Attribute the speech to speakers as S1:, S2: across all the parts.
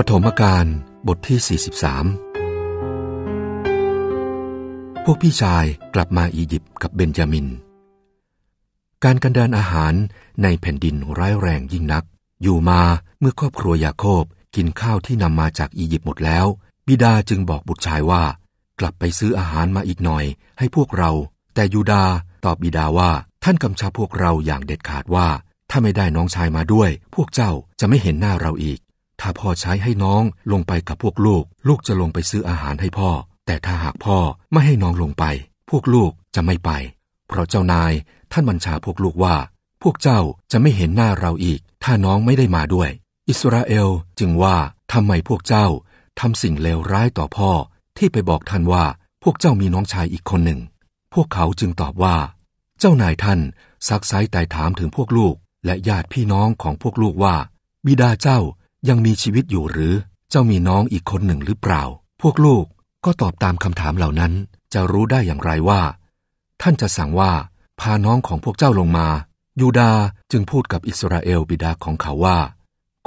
S1: ปฐมกาลบทที่ 43 พวกพี่ชายกลับมาอียิปต์กับเบนจามิน การกันดานอาหารในแผ่นดินร้ายแรงยิ่งนัก อยู่มาเมื่อครอบครัวยาโคบกินข้าวที่นำมาจากอียิปต์หมดแล้ว บิดาจึงบอกบุตรชายว่า กลับไปซื้ออาหารมาอีกหน่อย ให้พวกเรา แต่ยูดาตอบบิดาว่าท่านกำชับพวกเราอย่างเด็ดขาดว่า ถ้าไม่ได้น้องชายมาด้วย พวกเจ้าจะไม่เห็นหน้าเราอีกถ้าพ่อใช้ให้น้องลงไปกับพวกลูก ลูกจะลงไปซื้ออาหารให้พ่อ แต่ถ้าหากพ่อไม่ให้น้องลงไป พวกลูกจะไม่ไป เพราะเจ้านายท่านบัญชาพวกลูกว่า พวกเจ้าจะไม่เห็นหน้าเราอีก ถ้าน้องไม่ได้มาด้วย อิสราเอลจึงว่า ทำไมพวกเจ้าทำสิ่งเลวร้ายต่อพ่อ ที่ไปบอกท่านว่า พวกเจ้ามีน้องชายอีกคนหนึ่ง พวกเขาจึงตอบว่า เจ้านายท่านซักไซต์ไต่ถามถึงพวกลูก และญาติพี่น้องของพวกลูกว่า บิดาเจ้ายังมีชีวิตอยู่หรือ เจ้ามีน้องอีกคนหนึ่งหรือเปล่า พวกลูกก็ตอบตามคำถามเหล่านั้น จะรู้ได้อย่างไรว่า ท่านจะสั่งว่าพาน้องของพวกเจ้าลงมา ยูดาจึงพูดกับอิสราเอลบิดาของเขาว่า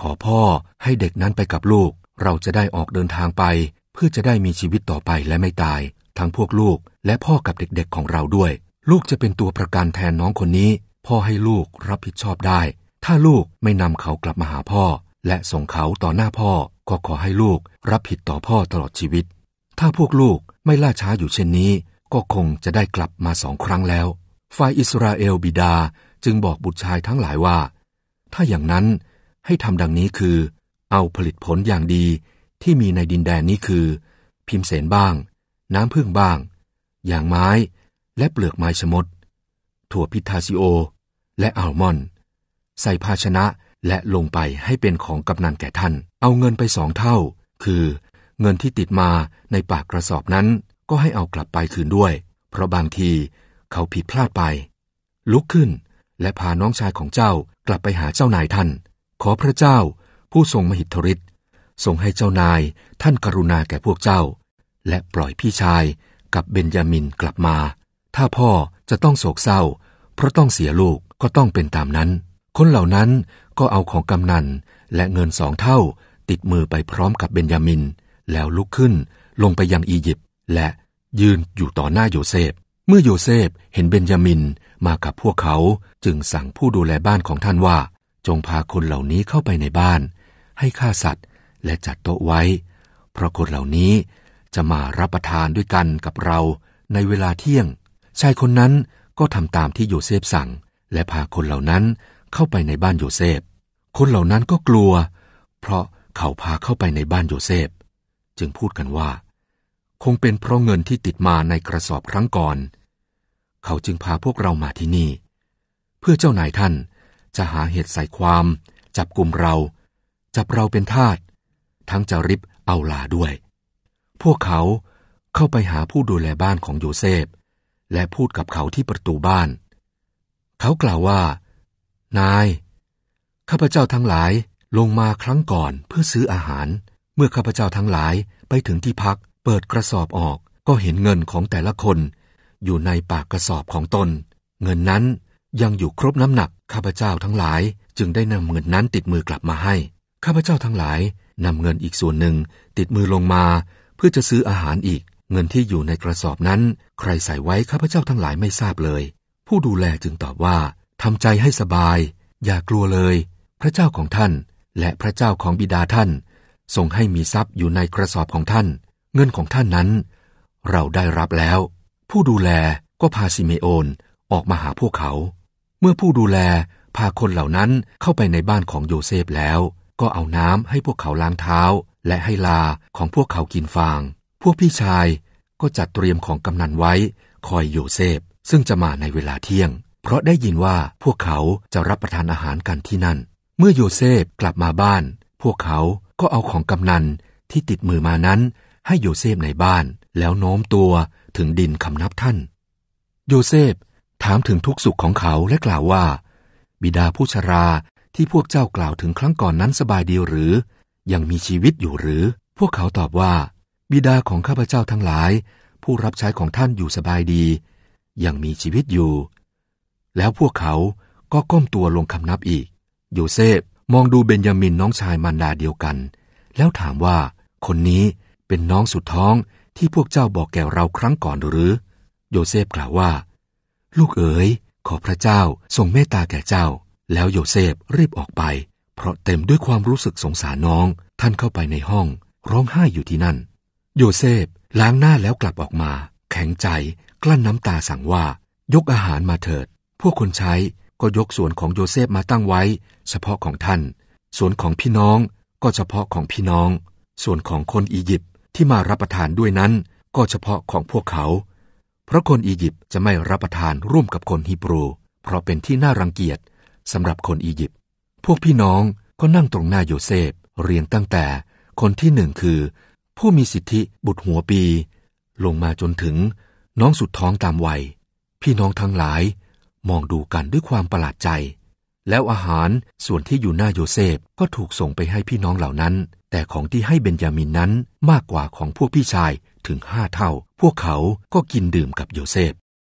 S1: ขอพ่อให้เด็กนั้นไปกับลูก เราจะได้ออกเดินทางไป เพื่อจะได้มีชีวิตต่อไปและไม่ตาย ทั้งพวกลูก และพ่อกับเด็กๆของเราด้วย ลูกจะเป็นตัวประกันแทนน้องคนนี้ พ่อให้ลูกรับผิดชอบได้ ถ้าลูกไม่นำเขากลับมาหาพ่อและส่งเขาต่อหน้าพ่อก็ขอให้ลูกรับผิดต่อพ่อตลอดชีวิต ถ้าพวกลูกไม่ล่าช้าอยู่เช่นนี้ ก็คงจะได้กลับมาสองครั้งแล้วฝ่ายอิสราเอลบิดาจึงบอกบุตรชายทั้งหลายว่า ถ้าอย่างนั้นให้ทำดังนี้คือ เอาผลิตผลอย่างดีที่มีในดินแดนนี้คือ พิมเสนบ้าง น้ำพึ่งบ้าง อย่างไม้ และเปลือกไม้ชมด ถั่วพิทาซิโอ และอัลมอน ใส่ภาชนะและลงไปให้เป็นของกำนันแก่ท่าน เอาเงินไปสองเท่า คือเงินที่ติดมาในปากกระสอบนั้น ก็ให้เอากลับไปคืนด้วย เพราะบางทีเขาผิดพลาดไป ลุกขึ้นและพาน้องชายของเจ้ากลับไปหาเจ้านายท่าน ขอพระเจ้าผู้ทรงมหิทธริ์ทรงให้เจ้านายท่านกรุณาแก่พวกเจ้า และปล่อยพี่ชายกับเบนยามินกลับมา ถ้าพ่อจะต้องโศกเศร้า เพราะต้องเสียลูกก็ต้องเป็นตามนั้น คนเหล่านั้นก็เอาของกำนันและเงินสองเท่าติดมือไปพร้อมกับเบนยามิน แล้วลุกขึ้นลงไปยังอียิปต์และยืนอยู่ต่อหน้าโยเซฟเมื่อโยเซฟเห็นเบนยามินมากับพวกเขาจึงสั่งผู้ดูแลบ้านของท่านว่า จงพาคนเหล่านี้เข้าไปในบ้าน ให้ฆ่าสัตว์และจัดโต๊ะไว้ เพราะคนเหล่านี้จะมารับประทานด้วยกันกับเราในเวลาเที่ยงชายคนนั้นก็ทำตามที่โยเซฟสั่ง และพาคนเหล่านั้นเข้าไปในบ้านโยเซฟคนเหล่านั้นก็กลัว เพราะเขาพาเข้าไปในบ้านโยเซฟ จึงพูดกันว่า คงเป็นเพราะเงินที่ติดมาในกระสอบครั้งก่อน เขาจึงพาพวกเรามาที่นี่ เพื่อเจ้านายท่านจะหาเหตุใส่ความจับกลุ่มเรา จับเราเป็นทาสทั้งจะริบเอาลาด้วย พวกเขาเข้าไปหาผู้ดูแลบ้านของโยเซฟและพูดกับเขาที่ประตูบ้าน เขากล่าวว่า นายข้าพเจ้าทั้งหลาย ลงมาครั้งก่อนเพื่อซื้ออาหาร เมื่อข้าพเจ้าทั้งหลายไปถึงที่พัก เปิดกระสอบออกก็เห็นเงินของแต่ละคน อยู่ในปากกระสอบของตน เงินนั้นยังอยู่ครบน้ำหนักข้าพเจ้าทั้งหลาย จึงได้นำเงินนั้นติดมือกลับมาให้ข้าพเจ้าทั้งหลายนำเงินอีกส่วนหนึ่ง ติดมือลงมา เพื่อจะซื้ออาหารอีก เงินที่อยู่ในกระสอบนั้น ใครใส่ไว้ข้าพเจ้าทั้งหลายไม่ทราบเลย ผู้ดูแลจึงตอบว่าทำใจให้สบาย อย่ากลัวเลยพระเจ้าของท่านและพระเจ้าของบิดาท่านทรงให้มีทรัพย์อยู่ในกระสอบของท่าน เงินของท่านนั้น เราได้รับแล้ว ผู้ดูแลก็พาซิเมโอนออกมาหาพวกเขา เมื่อผู้ดูแลพาคนเหล่านั้นเข้าไปในบ้านของโยเซฟแล้ว ก็เอาน้ำให้พวกเขาล้างเท้าและให้ลาของพวกเขากินฟาง พวกพี่ชายก็จัดเตรียมของกำนันไว้ คอยโยเซฟซึ่งจะมาในเวลาเที่ยง เพราะได้ยินว่าพวกเขาจะรับประทานอาหารกันที่นั่นเมื่อโยเซฟกลับมาบ้าน พวกเขาก็เอาของกำนันที่ติดมือมานั้น ให้โยเซฟในบ้าน แล้วโน้มตัวถึงดินคำนับท่าน โยเซฟถามถึงทุกสุขของเขาและกล่าวว่า บิดาผู้ชราที่พวกเจ้ากล่าวถึงครั้งก่อนนั้นสบายดีหรือ ยังมีชีวิตอยู่หรือ พวกเขาตอบว่า บิดาของข้าพเจ้าทั้งหลาย ผู้รับใช้ของท่านอยู่สบายดี ยังมีชีวิตอยู่ แล้วพวกเขาก็ก้มตัวลงคำนับอีกโยเซฟมองดูเบนยามินน้องชายมารดาเดียวกัน แล้วถามว่าคนนี้เป็นน้องสุดท้องที่พวกเจ้าบอกแก่เราครั้งก่อนหรือ โยเซฟกล่าวว่า ลูกเอ๋ยขอพระเจ้าทรงเมตตาแก่เจ้า แล้วโยเซฟรีบออกไป เพราะเต็มด้วยความรู้สึกสงสารน้องท่านเข้าไปในห้อง ร้องไห้อยู่ที่นั่น โยเซฟล้างหน้าแล้วกลับออกมา แข็งใจกลั้นน้ำตาสั่งว่า ยกอาหารมาเถิด พวกคนใช้ก็ยกส่วนของโยเซฟ มาตั้งไว้ เฉพาะของท่าน ส่วนของพี่น้องก็เฉพาะของพี่น้อง ส่วนของคนอียิปต์ที่มารับประทานด้วยนั้น ก็เฉพาะของพวกเขา เพราะคนอียิปต์จะไม่รับประทานร่วมกับคนฮิบรู เพราะเป็นที่น่ารังเกียจสำหรับคนอียิปต์ พวกพี่น้องก็นั่งตรงหน้าโยเซฟเรียงตั้งแต่ คนที่หนึ่งคือ ผู้มีสิทธิบุตรหัวปี ลงมาจนถึง น้องสุดท้องตามวัยพี่น้องทั้งหลายมองดูกันด้วยความประหลาดใจ แล้วอาหารส่วนที่อยู่หน้าโยเซฟ ก็ถูกส่งไปให้พี่น้องเหล่านั้น แต่ของที่ให้เบนยามินนั้นมากกว่าของพวกพี่ชายถึงห้าเท่า พวกเขาก็กินดื่มกับโยเซฟ